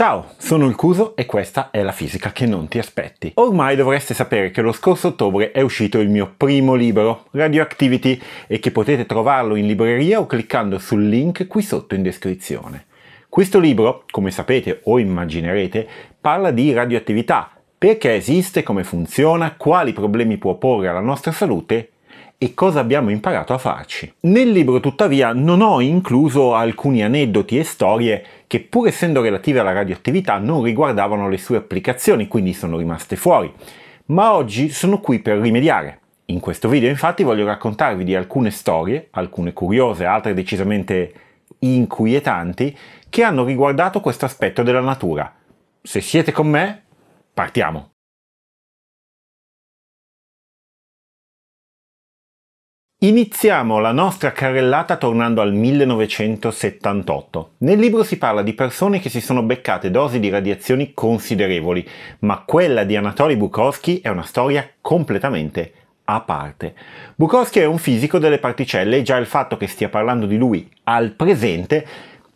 Ciao, sono il Cuso e questa è la fisica che non ti aspetti. Ormai dovreste sapere che lo scorso ottobre è uscito il mio primo libro, Radioactivity, e che potete trovarlo in libreria o cliccando sul link qui sotto in descrizione. Questo libro, come sapete o immaginerete, parla di radioattività, perché esiste, come funziona, quali problemi può porre alla nostra salute e cosa abbiamo imparato a farci. Nel libro tuttavia non ho incluso alcuni aneddoti e storie che pur essendo relative alla radioattività non riguardavano le sue applicazioni, quindi sono rimaste fuori. Ma oggi sono qui per rimediare. In questo video infatti voglio raccontarvi di alcune storie, alcune curiose, altre decisamente inquietanti, che hanno riguardato questo aspetto della natura. Se siete con me, partiamo! Iniziamo la nostra carrellata tornando al 1978. Nel libro si parla di persone che si sono beccate dosi di radiazioni considerevoli, ma quella di Anatoly Bukowski è una storia completamente a parte. Bukowski è un fisico delle particelle e già il fatto che stia parlando di lui al presente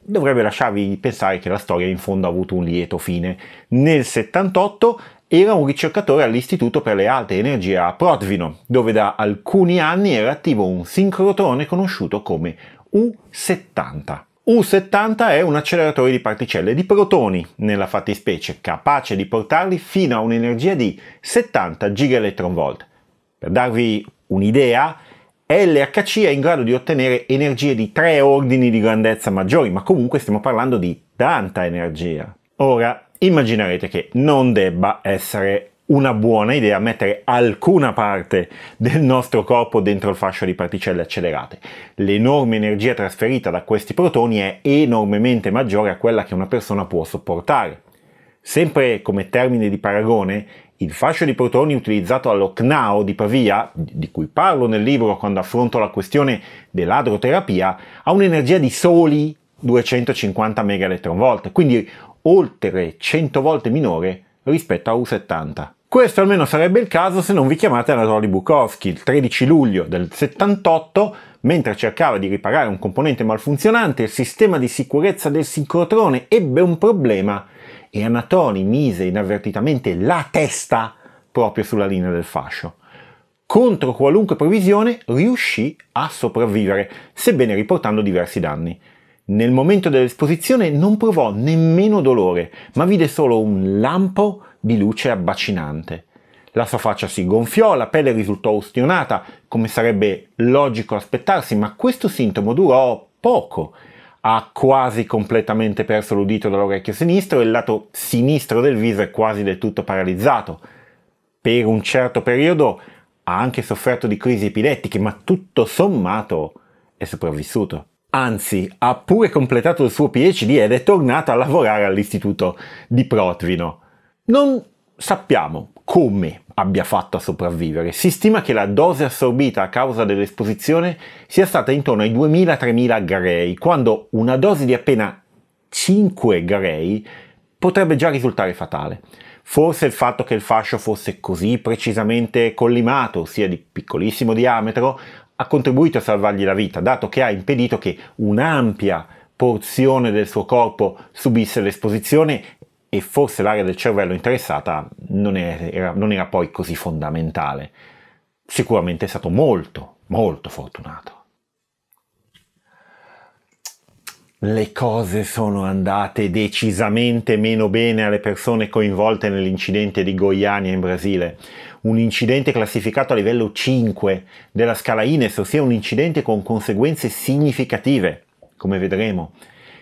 dovrebbe lasciarvi pensare che la storia in fondo ha avuto un lieto fine. Nel 78 era un ricercatore all'Istituto per le Alte Energie a Protvino, dove da alcuni anni era attivo un sincrotrone conosciuto come U70. U70 è un acceleratore di particelle di protoni, nella fattispecie, capace di portarli fino a un'energia di 70 GeV. Per darvi un'idea, LHC è in grado di ottenere energie di tre ordini di grandezza maggiori, ma comunque stiamo parlando di tanta energia. Ora, immaginerete che non debba essere una buona idea mettere alcuna parte del nostro corpo dentro il fascio di particelle accelerate. L'enorme energia trasferita da questi protoni è enormemente maggiore a quella che una persona può sopportare. Sempre come termine di paragone, il fascio di protoni utilizzato all'OCNAO di Pavia, di cui parlo nel libro quando affronto la questione dell'adroterapia, ha un'energia di soli 250 MeV, quindi oltre 100 volte minore rispetto a U70. Questo almeno sarebbe il caso se non vi chiamate Anatoly Bukowski. Il 13 luglio del 78, mentre cercava di riparare un componente malfunzionante, il sistema di sicurezza del sincrotrone ebbe un problema e Anatoly mise inavvertitamente la testa proprio sulla linea del fascio. Contro qualunque previsione riuscì a sopravvivere, sebbene riportando diversi danni. Nel momento dell'esposizione non provò nemmeno dolore, ma vide solo un lampo di luce abbacinante. La sua faccia si gonfiò, la pelle risultò ustionata, come sarebbe logico aspettarsi, ma questo sintomo durò poco. Ha quasi completamente perso l'udito dall'orecchio sinistro e il lato sinistro del viso è quasi del tutto paralizzato. Per un certo periodo ha anche sofferto di crisi epilettiche, ma tutto sommato è sopravvissuto. Anzi, ha pure completato il suo PhD ed è tornata a lavorare all'istituto di Protvino. Non sappiamo come abbia fatto a sopravvivere. Si stima che la dose assorbita a causa dell'esposizione sia stata intorno ai 2000-3000 grey, quando una dose di appena 5 grey potrebbe già risultare fatale. Forse il fatto che il fascio fosse così precisamente collimato, sia di piccolissimo diametro, ha contribuito a salvargli la vita, dato che ha impedito che un'ampia porzione del suo corpo subisse l'esposizione e forse l'area del cervello interessata non era, non era poi così fondamentale. Sicuramente è stato molto, molto fortunato. le cose sono andate decisamente meno bene alle persone coinvolte nell'incidente di Goiânia in Brasile un incidente classificato a livello 5 della scala INES, ossia un incidente con conseguenze significative, come vedremo.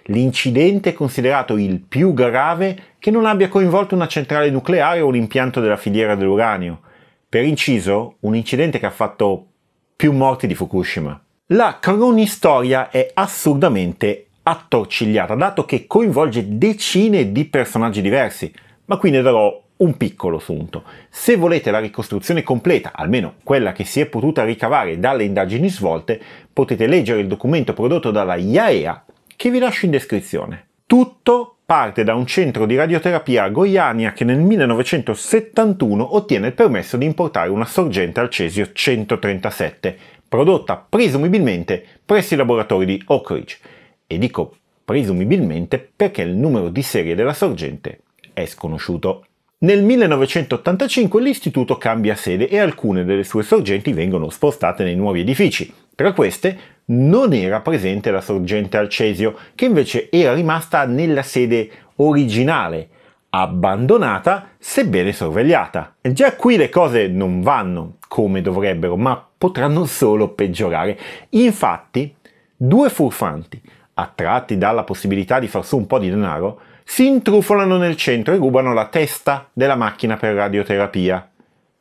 L'incidente è considerato il più grave che non abbia coinvolto una centrale nucleare o un impianto della filiera dell'uranio. Per inciso, un incidente che ha fatto più morti di Fukushima. La cronistoria è assurdamente attorcigliata, dato che coinvolge decine di personaggi diversi, ma qui ne darò un piccolo sunto. Se volete la ricostruzione completa, almeno quella che si è potuta ricavare dalle indagini svolte, potete leggere il documento prodotto dalla IAEA che vi lascio in descrizione. Tutto parte da un centro di radioterapia a Goiania che nel 1971 ottiene il permesso di importare una sorgente al cesio 137, prodotta presumibilmente presso i laboratori di Oak Ridge. E dico presumibilmente perché il numero di serie della sorgente è sconosciuto. Nel 1985 l'istituto cambia sede e alcune delle sue sorgenti vengono spostate nei nuovi edifici. Tra queste non era presente la sorgente Alcesio, che invece era rimasta nella sede originale, abbandonata sebbene sorvegliata. Già qui le cose non vanno come dovrebbero, ma potranno solo peggiorare. Infatti, due furfanti, attratti dalla possibilità di far su un po' di denaro, si intrufolano nel centro e rubano la testa della macchina per radioterapia.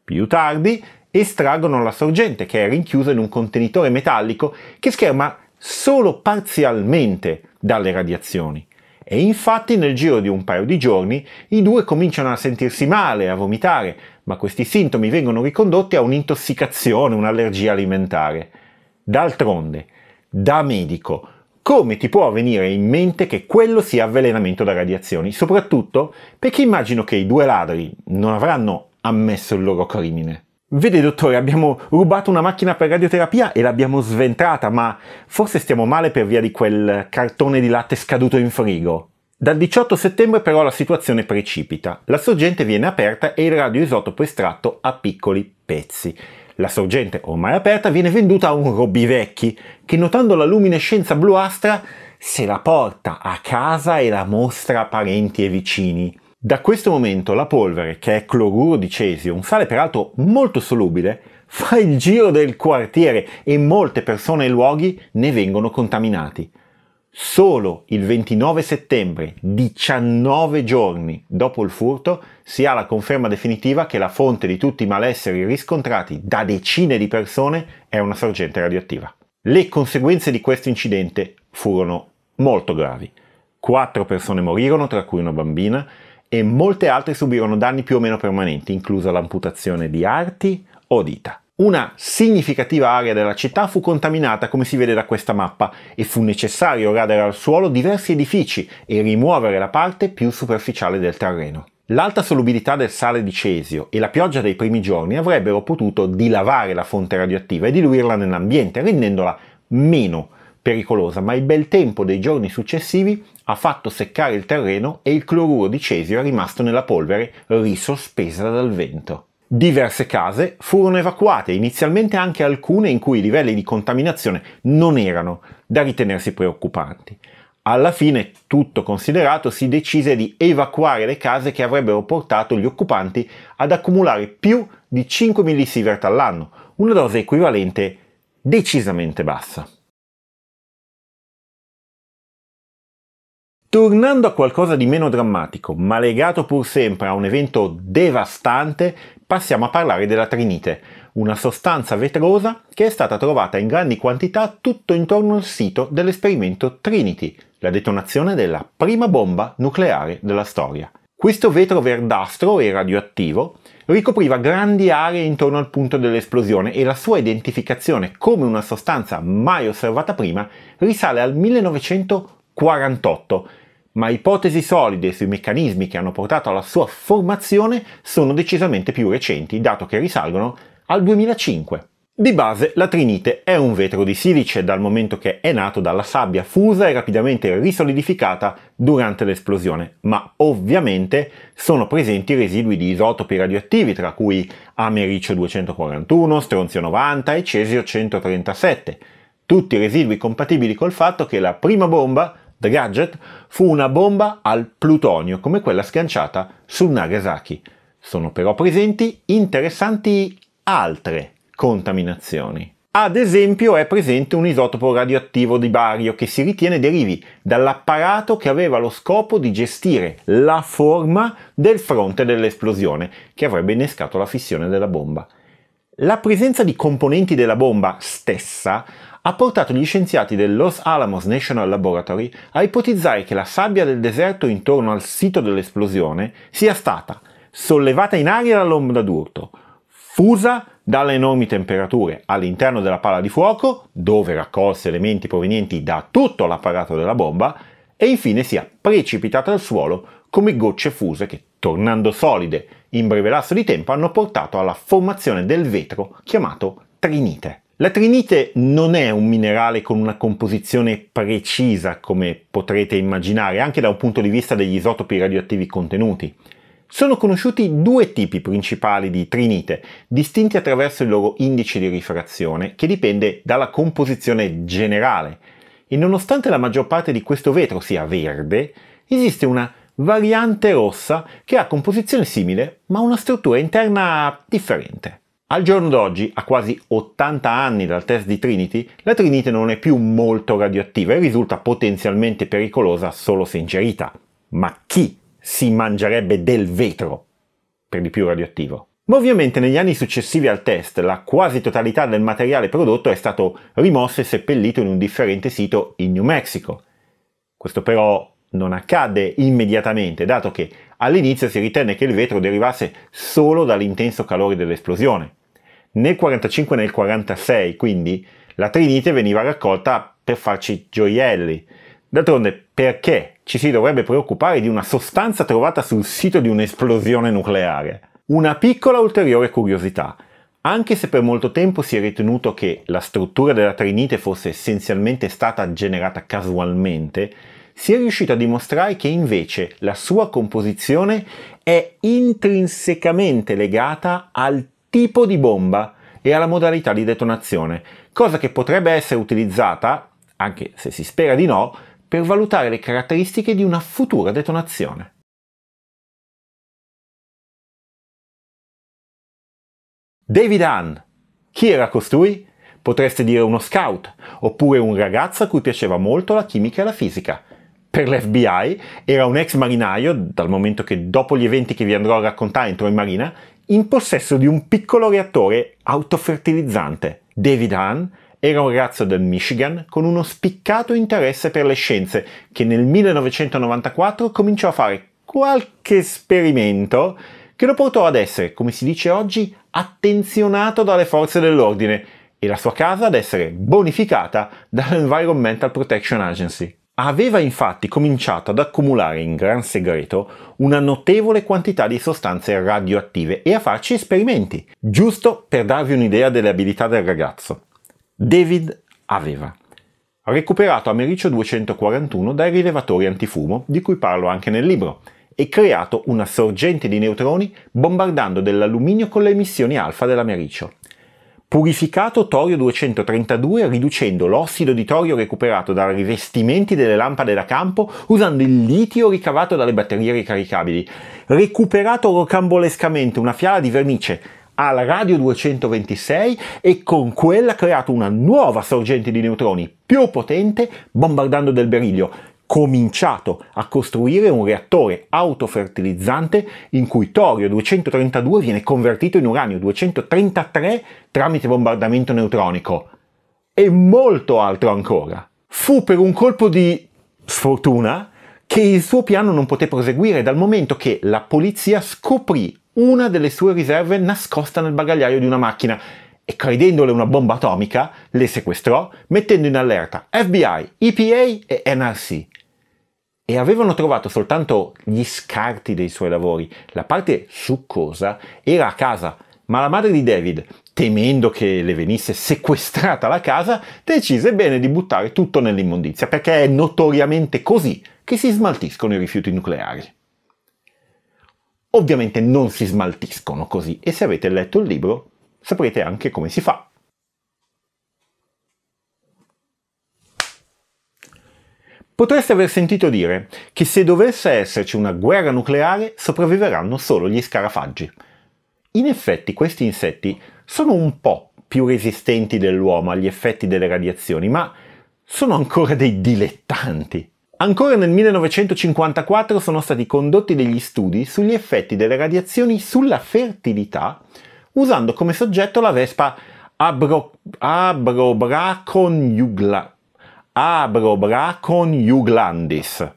Più tardi estraggono la sorgente che è rinchiusa in un contenitore metallico che scherma solo parzialmente dalle radiazioni. E infatti nel giro di un paio di giorni i due cominciano a sentirsi male, a vomitare, ma questi sintomi vengono ricondotti a un'intossicazione, un'allergia alimentare. D'altronde, da medico, come ti può venire in mente che quello sia avvelenamento da radiazioni? Soprattutto perché immagino che i due ladri non avranno ammesso il loro crimine. Vede dottore, abbiamo rubato una macchina per radioterapia e l'abbiamo sventrata, ma forse stiamo male per via di quel cartone di latte scaduto in frigo. Dal 18 settembre però la situazione precipita. La sorgente viene aperta e il radioisotopo estratto a piccoli pezzi. La sorgente, ormai aperta, viene venduta a un robivecchi che, notando la luminescenza bluastra, se la porta a casa e la mostra a parenti e vicini. Da questo momento la polvere, che è cloruro di cesio, un sale peraltro molto solubile, fa il giro del quartiere e molte persone e luoghi ne vengono contaminati. Solo il 29 settembre, 19 giorni dopo il furto, si ha la conferma definitiva che la fonte di tutti i malesseri riscontrati da decine di persone è una sorgente radioattiva. Le conseguenze di questo incidente furono molto gravi. Quattro persone morirono, tra cui una bambina, e molte altre subirono danni più o meno permanenti, inclusa l'amputazione di arti o dita. Una significativa area della città fu contaminata come si vede da questa mappa e fu necessario radere al suolo diversi edifici e rimuovere la parte più superficiale del terreno. L'alta solubilità del sale di cesio e la pioggia dei primi giorni avrebbero potuto dilavare la fonte radioattiva e diluirla nell'ambiente, rendendola meno pericolosa, ma il bel tempo dei giorni successivi ha fatto seccare il terreno e il cloruro di cesio è rimasto nella polvere risospesa dal vento. Diverse case furono evacuate, inizialmente anche alcune in cui i livelli di contaminazione non erano da ritenersi preoccupanti. Alla fine, tutto considerato, si decise di evacuare le case che avrebbero portato gli occupanti ad accumulare più di 5 millisievert all'anno, una dose equivalente decisamente bassa. Tornando a qualcosa di meno drammatico, ma legato pur sempre a un evento devastante, passiamo a parlare della trinite, una sostanza vetrosa che è stata trovata in grandi quantità tutto intorno al sito dell'esperimento Trinity, la detonazione della prima bomba nucleare della storia. Questo vetro verdastro e radioattivo ricopriva grandi aree intorno al punto dell'esplosione e la sua identificazione come una sostanza mai osservata prima risale al 1948, ma ipotesi solide sui meccanismi che hanno portato alla sua formazione sono decisamente più recenti, dato che risalgono al 2005. Di base la trinite è un vetro di silice dal momento che è nato dalla sabbia fusa e rapidamente risolidificata durante l'esplosione, ma ovviamente sono presenti residui di isotopi radioattivi tra cui americio 241, stronzio 90 e cesio 137, tutti residui compatibili col fatto che la prima bomba The Gadget fu una bomba al plutonio come quella sganciata su Nagasaki. Sono però presenti interessanti altre contaminazioni. Ad esempio è presente un isotopo radioattivo di bario che si ritiene derivi dall'apparato che aveva lo scopo di gestire la forma del fronte dell'esplosione che avrebbe innescato la fissione della bomba. La presenza di componenti della bomba stessa ha portato gli scienziati del Los Alamos National Laboratory a ipotizzare che la sabbia del deserto intorno al sito dell'esplosione sia stata sollevata in aria dall'ombra d'urto, fusa dalle enormi temperature all'interno della pala di fuoco, dove raccolse elementi provenienti da tutto l'apparato della bomba, e infine sia precipitata al suolo come gocce fuse che, tornando solide in breve lasso di tempo, hanno portato alla formazione del vetro chiamato trinite. La trinite non è un minerale con una composizione precisa, come potrete immaginare, anche da un punto di vista degli isotopi radioattivi contenuti. Sono conosciuti due tipi principali di trinite, distinti attraverso il loro indice di rifrazione, che dipende dalla composizione generale. E nonostante la maggior parte di questo vetro sia verde, esiste una variante rossa che ha composizione simile ma una struttura interna differente. Al giorno d'oggi, a quasi 80 anni dal test di Trinity, la trinite non è più molto radioattiva e risulta potenzialmente pericolosa solo se ingerita. Ma chi si mangerebbe del vetro, per di più radioattivo? Ma ovviamente negli anni successivi al test la quasi totalità del materiale prodotto è stato rimosso e seppellito in un differente sito in New Mexico. Questo però non accadde immediatamente, dato che all'inizio si ritenne che il vetro derivasse solo dall'intenso calore dell'esplosione nel 45 e nel 46, quindi la Trinite veniva raccolta per farci gioielli. D'altronde, perché ci si dovrebbe preoccupare di una sostanza trovata sul sito di un'esplosione nucleare? Una piccola ulteriore curiosità. Anche se per molto tempo si è ritenuto che la struttura della Trinite fosse essenzialmente stata generata casualmente, si è riuscito a dimostrare che invece la sua composizione è intrinsecamente legata al tipo di bomba e alla modalità di detonazione, cosa che potrebbe essere utilizzata, anche se si spera di no, per valutare le caratteristiche di una futura detonazione. David Hahn. Chi era costui? Potreste dire uno scout, oppure un ragazzo a cui piaceva molto la chimica e la fisica. Per l'FBI era un ex marinaio, dal momento che dopo gli eventi che vi andrò a raccontare entrò in marina, in possesso di un piccolo reattore autofertilizzante. David Hahn era un ragazzo del Michigan con uno spiccato interesse per le scienze che nel 1994 cominciò a fare qualche esperimento che lo portò ad essere, come si dice oggi, attenzionato dalle forze dell'ordine e la sua casa ad essere bonificata dall'Environmental Protection Agency. Aveva infatti cominciato ad accumulare in gran segreto una notevole quantità di sostanze radioattive e a farci esperimenti, giusto per darvi un'idea delle abilità del ragazzo. David aveva recuperato Americio 241 dai rilevatori antifumo, di cui parlo anche nel libro, e creato una sorgente di neutroni bombardando dell'alluminio con le emissioni alfa dell'americio purificato torio 232 riducendo l'ossido di torio recuperato dai rivestimenti delle lampade da campo usando il litio ricavato dalle batterie ricaricabili, recuperato rocambolescamente una fiala di vernice alla radio 226 e con quella creato una nuova sorgente di neutroni più potente bombardando del berillio cominciato a costruire un reattore autofertilizzante in cui torio 232 viene convertito in uranio 233 tramite bombardamento neutronico. E molto altro ancora. Fu per un colpo di sfortuna che il suo piano non poté proseguire dal momento che la polizia scoprì una delle sue riserve nascosta nel bagagliaio di una macchina e credendole una bomba atomica le sequestrò mettendo in allerta FBI, EPA e NRC e avevano trovato soltanto gli scarti dei suoi lavori. La parte succosa era a casa, ma la madre di David, temendo che le venisse sequestrata la casa, decise bene di buttare tutto nell'immondizia, perché è notoriamente così che si smaltiscono i rifiuti nucleari. Ovviamente non si smaltiscono così e se avete letto il libro saprete anche come si fa. Potreste aver sentito dire che se dovesse esserci una guerra nucleare sopravviveranno solo gli scarafaggi. In effetti questi insetti sono un po' più resistenti dell'uomo agli effetti delle radiazioni, ma sono ancora dei dilettanti. Ancora nel 1954 sono stati condotti degli studi sugli effetti delle radiazioni sulla fertilità usando come soggetto la vespa abro, abrobraconiugla, abrobra Juglandis.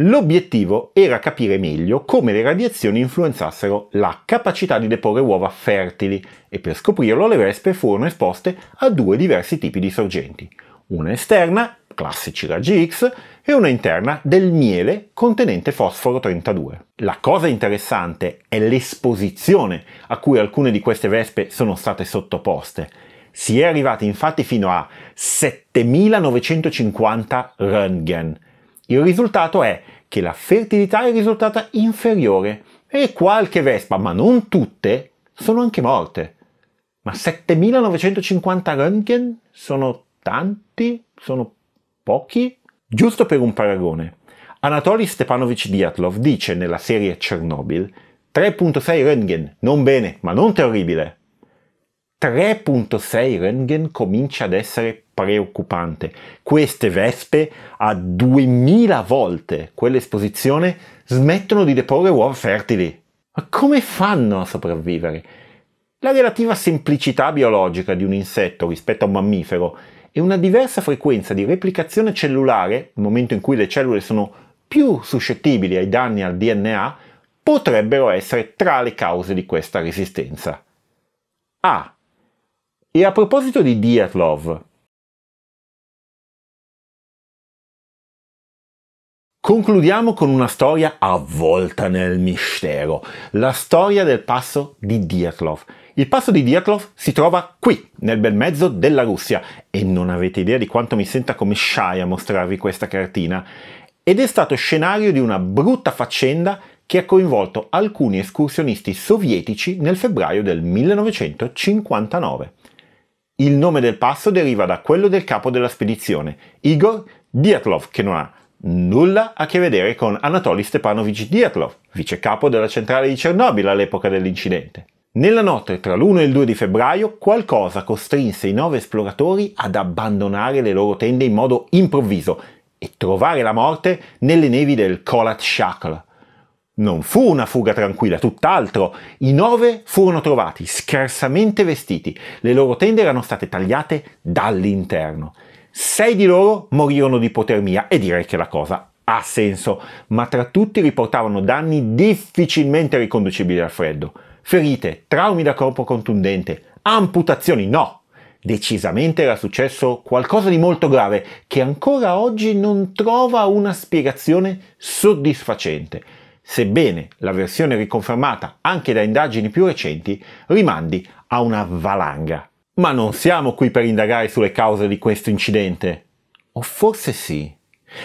L'obiettivo era capire meglio come le radiazioni influenzassero la capacità di deporre uova fertili e per scoprirlo le vespe furono esposte a due diversi tipi di sorgenti, una esterna, classici raggi X, e una interna del miele contenente fosforo 32. La cosa interessante è l'esposizione a cui alcune di queste vespe sono state sottoposte si è arrivati infatti fino a 7950 Röntgen. Il risultato è che la fertilità è risultata inferiore e qualche vespa, ma non tutte, sono anche morte. Ma 7950 Röntgen sono tanti? Sono pochi? Giusto per un paragone, Anatoly Stepanovich Diatlov dice nella serie Chernobyl 3.6 Röntgen, non bene, ma non terribile. 3.6 Röntgen comincia ad essere preoccupante. Queste vespe a 2000 volte quell'esposizione smettono di deporre uova fertili. Ma come fanno a sopravvivere? La relativa semplicità biologica di un insetto rispetto a un mammifero e una diversa frequenza di replicazione cellulare, nel momento in cui le cellule sono più suscettibili ai danni al DNA, potrebbero essere tra le cause di questa resistenza. A. Ah, e a proposito di Dyatlov, Concludiamo con una storia avvolta nel mistero, la storia del passo di Dyatlov. Il passo di Dyatlov si trova qui, nel bel mezzo della Russia, e non avete idea di quanto mi senta come shy a mostrarvi questa cartina. Ed è stato scenario di una brutta faccenda che ha coinvolto alcuni escursionisti sovietici nel febbraio del 1959. Il nome del passo deriva da quello del capo della spedizione, Igor Diatlov, che non ha nulla a che vedere con Anatoly Stepanovich Diatlov, vice capo della centrale di Chernobyl all'epoca dell'incidente. Nella notte tra l'1 e il 2 di febbraio qualcosa costrinse i nove esploratori ad abbandonare le loro tende in modo improvviso e trovare la morte nelle nevi del Kolat Shakl, non fu una fuga tranquilla, tutt'altro. I nove furono trovati, scarsamente vestiti. Le loro tende erano state tagliate dall'interno. Sei di loro morirono di ipotermia e direi che la cosa ha senso, ma tra tutti riportavano danni difficilmente riconducibili al freddo. Ferite, traumi da corpo contundente, amputazioni, no! Decisamente era successo qualcosa di molto grave che ancora oggi non trova una spiegazione soddisfacente sebbene la versione riconfermata anche da indagini più recenti rimandi a una valanga. Ma non siamo qui per indagare sulle cause di questo incidente. O forse sì.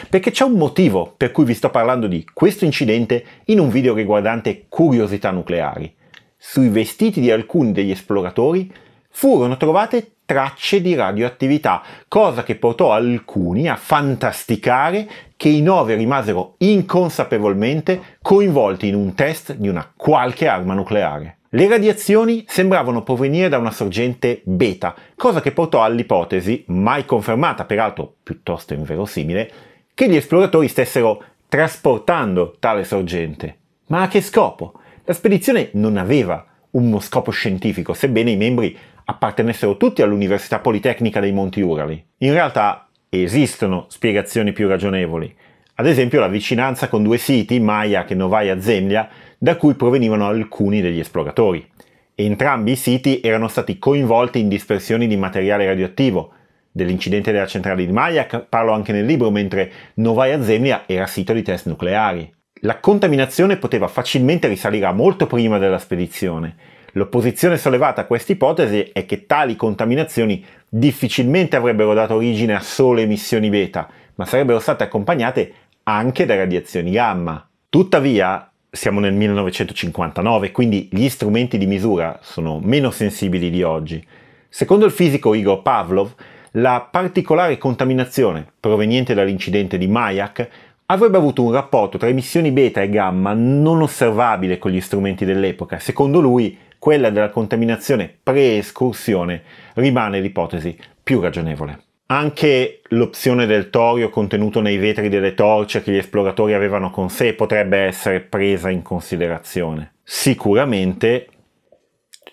Perché c'è un motivo per cui vi sto parlando di questo incidente in un video riguardante curiosità nucleari. Sui vestiti di alcuni degli esploratori furono trovate tracce di radioattività, cosa che portò alcuni a fantasticare che i nove rimasero inconsapevolmente coinvolti in un test di una qualche arma nucleare. Le radiazioni sembravano provenire da una sorgente beta, cosa che portò all'ipotesi, mai confermata peraltro piuttosto inverosimile, che gli esploratori stessero trasportando tale sorgente. Ma a che scopo? La spedizione non aveva uno scopo scientifico, sebbene i membri appartenessero tutti all'Università Politecnica dei Monti Urali. In realtà esistono spiegazioni più ragionevoli, ad esempio la vicinanza con due siti, Mayak e Novaya Zemlya, da cui provenivano alcuni degli esploratori. Entrambi i siti erano stati coinvolti in dispersioni di materiale radioattivo. Dell'incidente della centrale di Mayak parlo anche nel libro, mentre Novaya Zemlya era sito di test nucleari. La contaminazione poteva facilmente risalire a molto prima della spedizione L'opposizione sollevata a questa ipotesi è che tali contaminazioni difficilmente avrebbero dato origine a sole emissioni beta, ma sarebbero state accompagnate anche da radiazioni gamma. Tuttavia, siamo nel 1959, quindi gli strumenti di misura sono meno sensibili di oggi. Secondo il fisico Igor Pavlov, la particolare contaminazione proveniente dall'incidente di Mayak avrebbe avuto un rapporto tra emissioni beta e gamma non osservabile con gli strumenti dell'epoca. Secondo lui quella della contaminazione pre-escursione rimane l'ipotesi più ragionevole. Anche l'opzione del torio contenuto nei vetri delle torce che gli esploratori avevano con sé potrebbe essere presa in considerazione. Sicuramente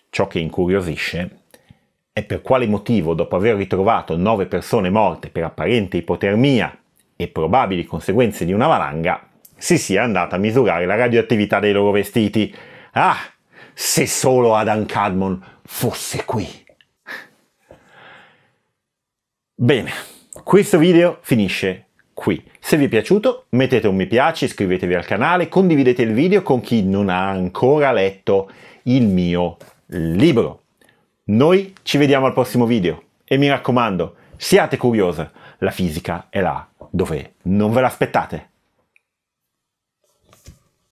ciò che incuriosisce è per quale motivo, dopo aver ritrovato nove persone morte per apparente ipotermia e probabili conseguenze di una valanga, si sia andata a misurare la radioattività dei loro vestiti. Ah, se solo Adam Cadmon fosse qui. Bene, questo video finisce qui. Se vi è piaciuto mettete un mi piace, iscrivetevi al canale, condividete il video con chi non ha ancora letto il mio libro. Noi ci vediamo al prossimo video e mi raccomando, siate curiosi, la fisica è là dove non ve l'aspettate.